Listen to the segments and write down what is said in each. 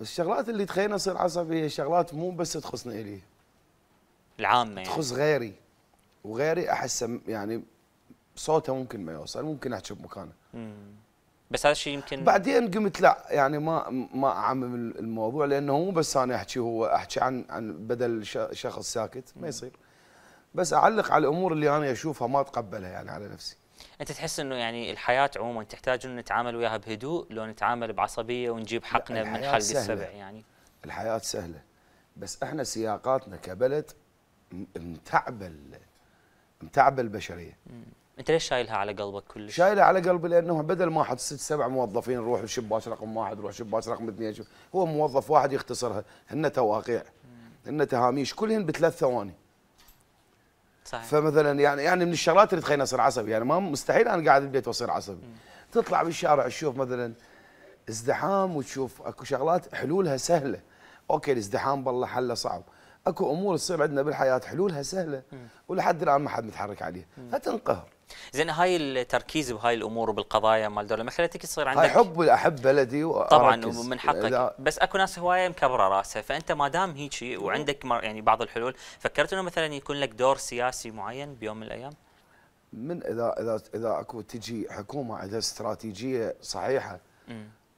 بس الشغلات اللي تخليني اصير عصبي هي شغلات مو بس تخصني الي العامه يعني تخص غيري وغيري احسه يعني صوته ممكن ما يوصل ممكن احكي بمكانه بس هذا الشيء يمكن بعدين قمت لا يعني ما ما اعمم الموضوع لانه مو بس انا احكي هو احكي عن عن بدل شخص ساكت ما يصير بس اعلق على الامور اللي انا اشوفها ما اتقبلها يعني على نفسي انت تحس انه يعني الحياه عموما تحتاج انه نتعامل وياها بهدوء لو نتعامل بعصبيه ونجيب حقنا من حلق سهلة. السبع يعني الحياه سهله بس احنا سياقاتنا كبلد متعبه متعبه البشريه انت ليش شايلها على قلبك شيء؟ شايلها على قلبي لانه بدل ما احط ست سبع موظفين روح باس رقم واحد روح باس رقم اثنين هو موظف واحد يختصرها هن تواقيع هن تهاميش كلهن بثلاث ثواني صحيح. فمثلا يعني يعني من الشغلات اللي تخليني اصير عصبي يعني ما مستحيل انا قاعد بالبيت واصير عصبي م. تطلع بالشارع تشوف مثلا ازدحام وتشوف اكو شغلات حلولها سهله اوكي الازدحام بالله حله صعب اكو امور تصير عندنا بالحياه حلولها سهله ولحد الان ما حد متحرك عليها فتنقهر زين هاي التركيز بهاي الامور وبالقضايا مال الدوله المحليتك يصير عندك احب حب بلدي طبعا ومن حقك بس اكو ناس هوايه مكبره راسها فانت ما دام هيك وعندك يعني بعض الحلول فكرت انه مثلا يكون لك دور سياسي معين بيوم من الايام؟ من اذا اذا اذا اكو تجي حكومه عندها استراتيجيه صحيحه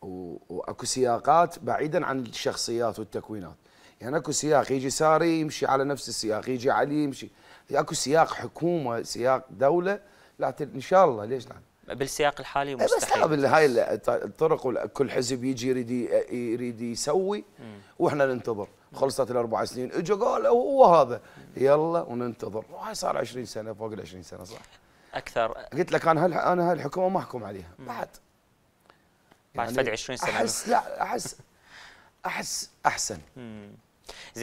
واكو سياقات بعيدا عن الشخصيات والتكوينات يعني اكو سياق يجي ساري يمشي على نفس السياق يجي علي يمشي اكو سياق حكومه سياق دوله لا ان شاء الله ليش لا بالسياق الحالي إيه، مستحيل بس هاي الطرق كل حزب يجي يريد يريد يسوي واحنا ننتظر خلصت الاربع سنين اجوا قال هو هذا يلا وننتظر هاي صار 20 سنه فوق ال 20 سنه صح اكثر قلت لك انا هل انا هالحكومه ما احكم عليها بعد بعد يعني فد 20 سنه احس لا احس احس احسن then